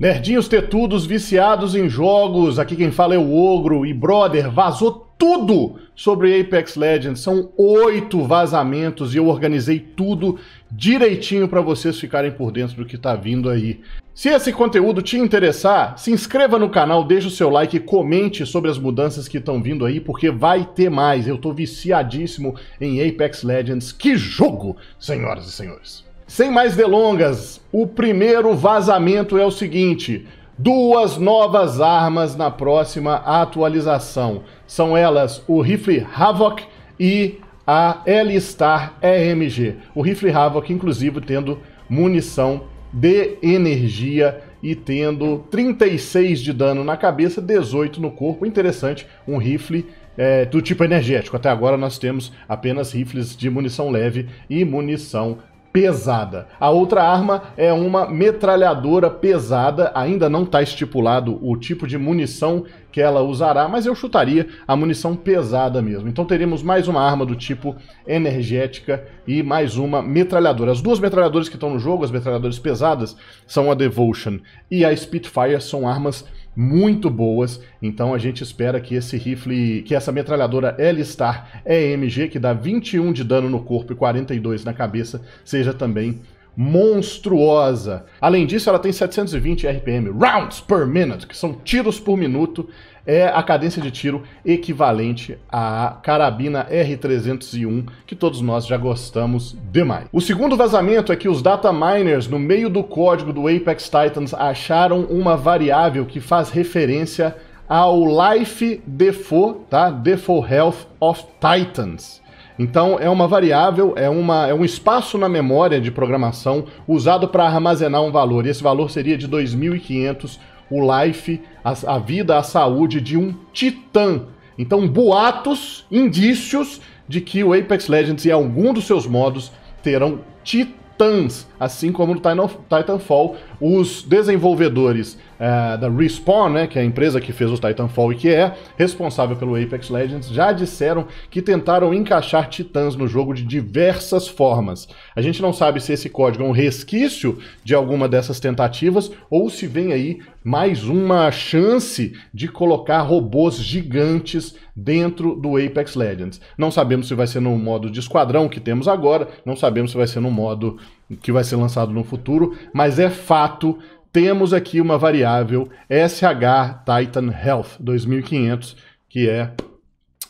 Nerdinhos tetudos, viciados em jogos, aqui quem fala é o Ogro e brother, vazou tudo sobre Apex Legends. São oito vazamentos e eu organizei tudo direitinho para vocês ficarem por dentro do que está vindo aí. Se esse conteúdo te interessar, se inscreva no canal, deixe o seu like, comente sobre as mudanças que estão vindo aí, porque vai ter mais. Eu estou viciadíssimo em Apex Legends. Que jogo, senhoras e senhores! Sem mais delongas, o primeiro vazamento é o seguinte: duas novas armas na próxima atualização. São elas o rifle Havoc e a L-Star RMG. O rifle Havoc, inclusive, tendo munição de energia e tendo 36 de dano na cabeça, 18 no corpo. Interessante, um rifle é, do tipo energético. Até agora nós temos apenas rifles de munição leve e munição pesada. A outra arma é uma metralhadora pesada, ainda não está estipulado o tipo de munição que ela usará, mas eu chutaria a munição pesada mesmo. Então teremos mais uma arma do tipo energética e mais uma metralhadora. As duas metralhadoras que estão no jogo, as metralhadoras pesadas, são a Devotion e a Spitfire, são armas muito boas. Então a gente espera que esse rifle, que essa metralhadora L-Star EMG, que dá 21 de dano no corpo e 42 na cabeça, seja também monstruosa. Além disso, ela tem 720 RPM, rounds per minute, que são tiros por minuto, é a cadência de tiro equivalente à carabina R301, que todos nós já gostamos demais. O segundo vazamento é que os data miners, no meio do código do Apex Titans, acharam uma variável que faz referência ao Life Default, tá? Default Health of Titans então é uma variável, é, uma, é um espaço na memória de programação usado para armazenar um valor. E esse valor seria de 2.500, o life, a, a vida, a saúde de um titã. Então boatos, indícios de que o Apex Legends e algum dos seus modos terão titãs, assim como no Titanfall, os desenvolvedores é, da Respawn, né, que é a empresa que fez o Titanfall e que é responsável pelo Apex Legends, já disseram que tentaram encaixar titãs no jogo de diversas formas. A gente não sabe se esse código é um resquício de alguma dessas tentativas ou se vem aí mais uma chance de colocar robôs gigantes dentro do Apex Legends. Não sabemos se vai ser no modo de esquadrão que temos agora, não sabemos se vai ser no modo que vai ser lançado no futuro, mas é fato, temos aqui uma variável SH Titan Health 2500, que é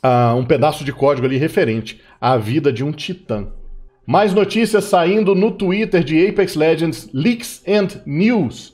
uh, um pedaço de código ali referente à vida de um titã. Mais notícias saindo no Twitter de Apex Legends Leaks and News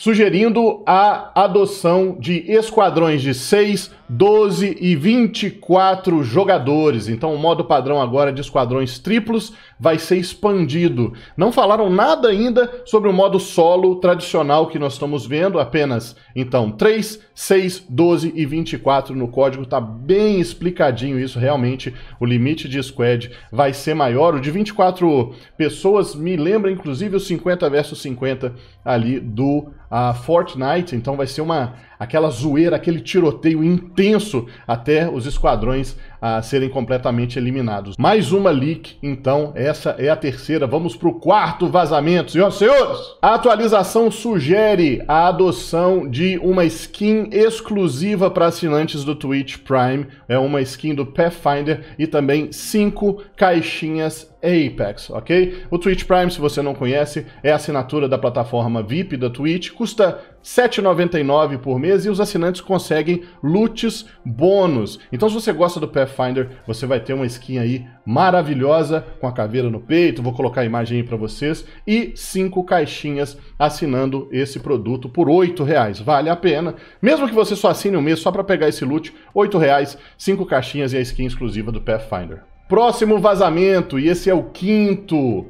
sugerindo a adoção de esquadrões de 6, 12 e 24 jogadores. Então, o modo padrão agora de esquadrões triplos vai ser expandido. Não falaram nada ainda sobre o modo solo tradicional que nós estamos vendo, apenas então 3, 6, 12 e 24 no código está bem explicadinho isso realmente. O limite de squad vai ser maior, o de 24 pessoas me lembra inclusive o 50 versus 50 ali do a ah, Fortnite. Então vai ser uma aquela zoeira, aquele tiroteio intenso até os esquadrões a ah, serem completamente eliminados. Mais uma leak, então, essa é a terceira. Vamos para o quarto vazamento, senhoras e senhores. A atualização sugere a adoção de uma skin exclusiva para assinantes do Twitch Prime, é uma skin do Pathfinder e também cinco caixinhas Apex, ok? O Twitch Prime, se você não conhece, é a assinatura da plataforma VIP da Twitch, custa 7,99 por mês e os assinantes conseguem lutes bônus. Então, se você gosta do Pathfinder, você vai ter uma skin aí maravilhosa com a caveira no peito. Vou colocar a imagem aí para vocês e cinco caixinhas assinando esse produto por oito reais. Vale a pena, mesmo que você só assine um mês só para pegar esse loot, oito reais, cinco caixinhas e a skin exclusiva do Pathfinder. Próximo vazamento e esse é o quinto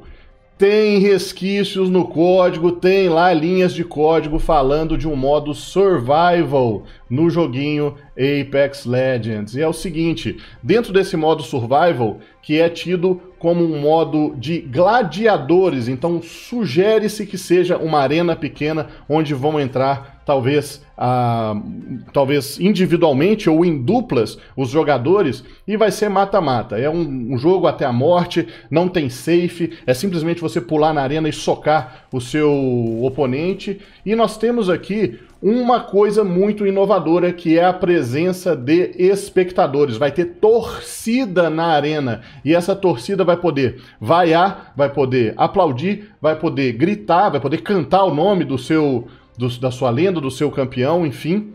tem resquícios no código, tem lá linhas de código falando de um modo survival no joguinho Apex Legends. E é o seguinte, dentro desse modo survival, que é tido como um modo de gladiadores, então sugere-se que seja uma arena pequena onde vão entrar talvez, ah, talvez individualmente ou em duplas os jogadores e vai ser mata-mata. É um, um, jogo até a morte, não tem safe, é simplesmente você pular na arena e socar o seu oponente. E nós temos aqui uma coisa muito inovadora que é a presença de espectadores. Vai ter torcida na arena e essa torcida vai poder vaiar, vai poder aplaudir, vai poder gritar, vai poder cantar o nome do seu do, da sua lenda, do seu campeão, enfim.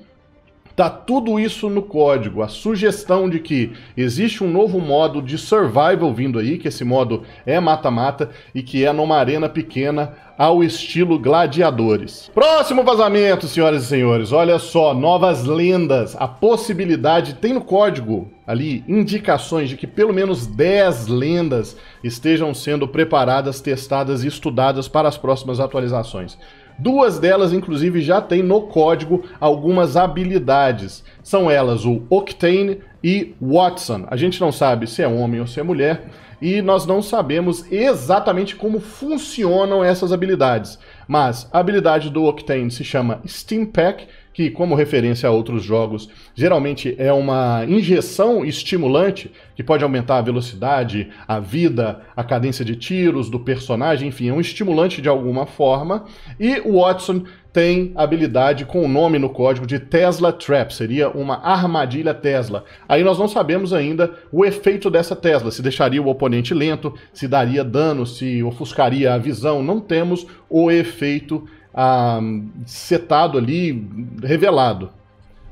Tá tudo isso no código. A sugestão de que existe um novo modo de survival vindo aí, que esse modo é mata-mata e que é numa arena pequena ao estilo gladiadores. Próximo vazamento, senhoras e senhores. Olha só, novas lendas. A possibilidade tem no código ali indicações de que pelo menos 10 lendas estejam sendo preparadas, testadas e estudadas para as próximas atualizações. Duas delas, inclusive, já tem no código algumas habilidades. São elas o Octane e Watson. A gente não sabe se é homem ou se é mulher e nós não sabemos exatamente como funcionam essas habilidades. Mas a habilidade do Octane se chama Steam Pack que, como referência a outros jogos, geralmente é uma injeção estimulante que pode aumentar a velocidade, a vida, a cadência de tiros do personagem, enfim, é um estimulante de alguma forma. E o Watson tem habilidade com o nome no código de Tesla Trap, seria uma armadilha Tesla. Aí nós não sabemos ainda o efeito dessa Tesla, se deixaria o oponente lento, se daria dano, se ofuscaria a visão, não temos o efeito ah, setado ali, revelado.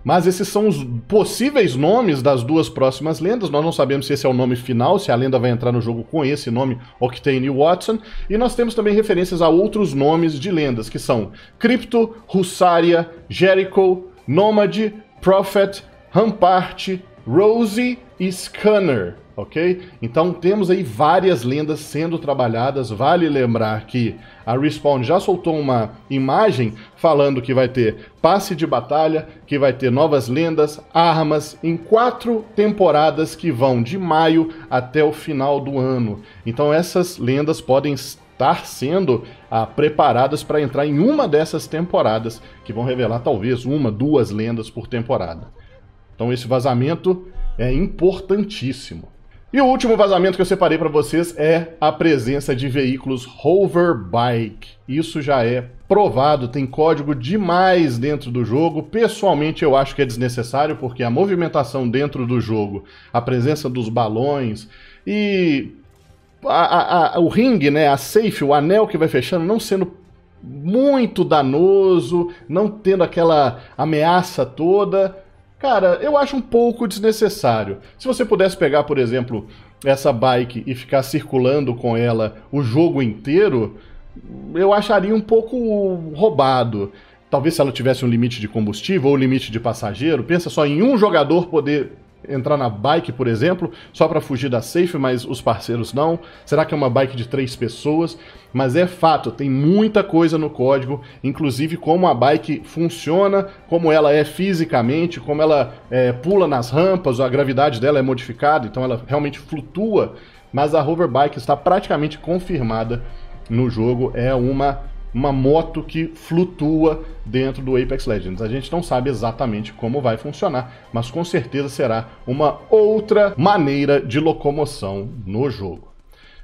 Mas esses são os possíveis nomes das duas próximas lendas. Nós não sabemos se esse é o nome final, se a lenda vai entrar no jogo com esse nome, Octane e Watson. E nós temos também referências a outros nomes de lendas, que são Crypto, Hussaria, Jericho, Nomad, Prophet, Rampart, Rosie e Scanner ok? Então temos aí várias lendas sendo trabalhadas. Vale lembrar que a Respawn já soltou uma imagem falando que vai ter passe de batalha, que vai ter novas lendas, armas, em quatro temporadas que vão de maio até o final do ano. Então essas lendas podem estar sendo ah, preparadas para entrar em uma dessas temporadas, que vão revelar talvez uma, duas lendas por temporada. Então esse vazamento é importantíssimo. E o último vazamento que eu separei para vocês é a presença de veículos hoverbike. Isso já é provado, tem código demais dentro do jogo. Pessoalmente eu acho que é desnecessário porque a movimentação dentro do jogo, a presença dos balões e a, a, a, o ring, né, a safe, o anel que vai fechando, não sendo muito danoso, não tendo aquela ameaça toda, Cara, eu acho um pouco desnecessário. Se você pudesse pegar, por exemplo, essa bike e ficar circulando com ela o jogo inteiro, eu acharia um pouco roubado. Talvez se ela tivesse um limite de combustível ou limite de passageiro, pensa só em um jogador poder entrar na bike, por exemplo, só para fugir da safe, mas os parceiros não? Será que é uma bike de três pessoas? Mas é fato, tem muita coisa no código, inclusive como a bike funciona, como ela é fisicamente, como ela é, pula nas rampas, a gravidade dela é modificada, então ela realmente flutua. Mas a hoverbike está praticamente confirmada no jogo, é uma uma moto que flutua dentro do Apex Legends. A gente não sabe exatamente como vai funcionar, mas com certeza será uma outra maneira de locomoção no jogo.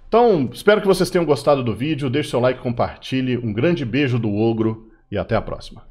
Então, espero que vocês tenham gostado do vídeo, deixe seu like, compartilhe, um grande beijo do ogro e até a próxima.